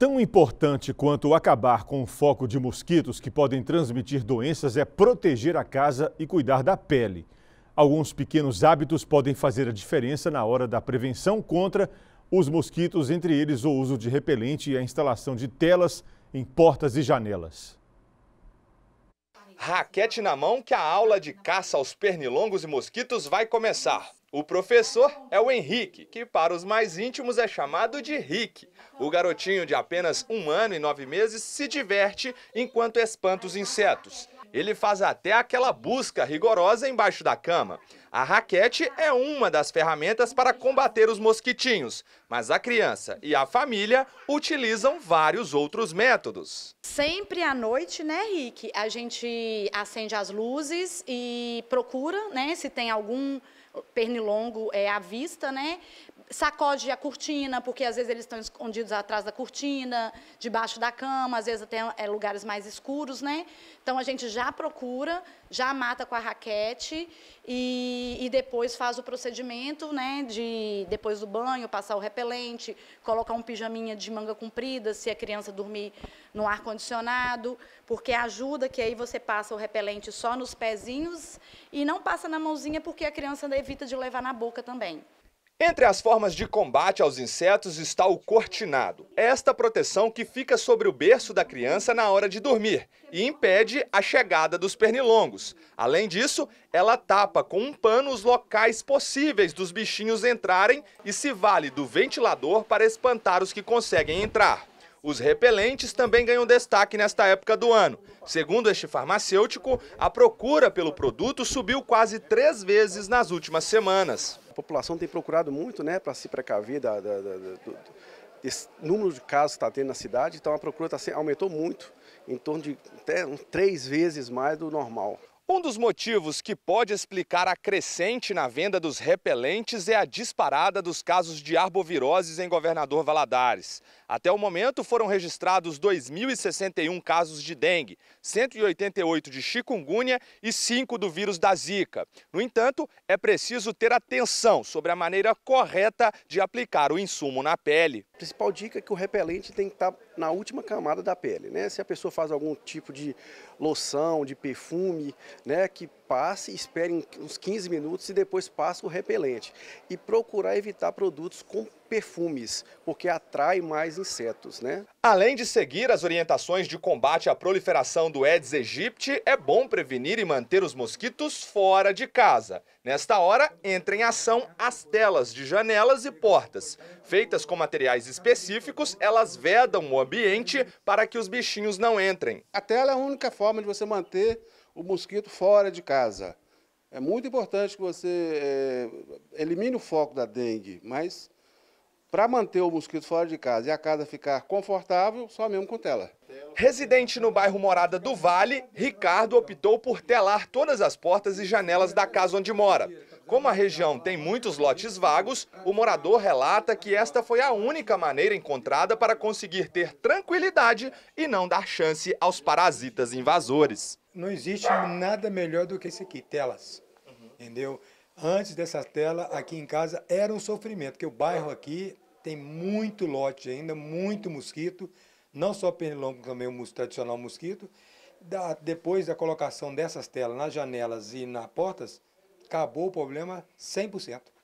Tão importante quanto acabar com o foco de mosquitos que podem transmitir doenças é proteger a casa e cuidar da pele. Alguns pequenos hábitos podem fazer a diferença na hora da prevenção contra os mosquitos, entre eles o uso de repelente e a instalação de telas em portas e janelas raquete na mão que a aula de caça aos pernilongos e mosquitos vai começar. O professor é o Henrique, que para os mais íntimos é chamado de Rick. O garotinho de apenas um ano e nove meses se diverte enquanto espanta os insetos. Ele faz até aquela busca rigorosa embaixo da cama. A raquete é uma das ferramentas para combater os mosquitinhos, mas a criança e a família utilizam vários outros métodos. Sempre à noite, né, Rick, a gente acende as luzes e procura, né, se tem algum pernilongo é, à vista, né? sacode a cortina, porque às vezes eles estão escondidos atrás da cortina, debaixo da cama, às vezes até é, lugares mais escuros, né? Então a gente já procura, já mata com a raquete e, e depois faz o procedimento, né? De depois do banho passar o repelente, colocar um pijaminha de manga comprida, se a criança dormir no ar condicionado, porque ajuda que aí você passa o repelente só nos pezinhos e não passa na mãozinha porque a criança evita de levar na boca também. Entre as formas de combate aos insetos está o cortinado. Esta proteção que fica sobre o berço da criança na hora de dormir e impede a chegada dos pernilongos. Além disso, ela tapa com um pano os locais possíveis dos bichinhos entrarem e se vale do ventilador para espantar os que conseguem entrar. Os repelentes também ganham destaque nesta época do ano. Segundo este farmacêutico, a procura pelo produto subiu quase três vezes nas últimas semanas. A população tem procurado muito né, para se precaver da, da, da, do, desse número de casos que está tendo na cidade, então a procura tá, aumentou muito, em torno de até três vezes mais do normal. Um dos motivos que pode explicar a crescente na venda dos repelentes é a disparada dos casos de arboviroses em Governador Valadares. Até o momento foram registrados 2.061 casos de dengue, 188 de chikungunya e 5 do vírus da Zika. No entanto, é preciso ter atenção sobre a maneira correta de aplicar o insumo na pele. A principal dica é que o repelente tem que estar tá na última camada da pele, né? Se a pessoa faz algum tipo de loção, de perfume, né, que passe, espere uns 15 minutos e depois passe o repelente e procurar evitar produtos com perfumes, porque atrai mais insetos, né? Além de seguir as orientações de combate à proliferação do Aedes aegypti, é bom prevenir e manter os mosquitos fora de casa. Nesta hora, entram em ação as telas de janelas e portas. Feitas com materiais específicos, elas vedam o ambiente para que os bichinhos não entrem. A tela é a única forma de você manter o mosquito fora de casa. É muito importante que você é, elimine o foco da dengue, mas para manter o mosquito fora de casa e a casa ficar confortável, só mesmo com tela. Residente no bairro Morada do Vale, Ricardo optou por telar todas as portas e janelas da casa onde mora. Como a região tem muitos lotes vagos, o morador relata que esta foi a única maneira encontrada para conseguir ter tranquilidade e não dar chance aos parasitas invasores. Não existe nada melhor do que isso aqui, telas, entendeu? Antes dessa tela, aqui em casa, era um sofrimento, porque o bairro aqui tem muito lote ainda, muito mosquito, não só pernilongo, também é o tradicional mosquito. Da, depois da colocação dessas telas nas janelas e nas portas, acabou o problema 100%.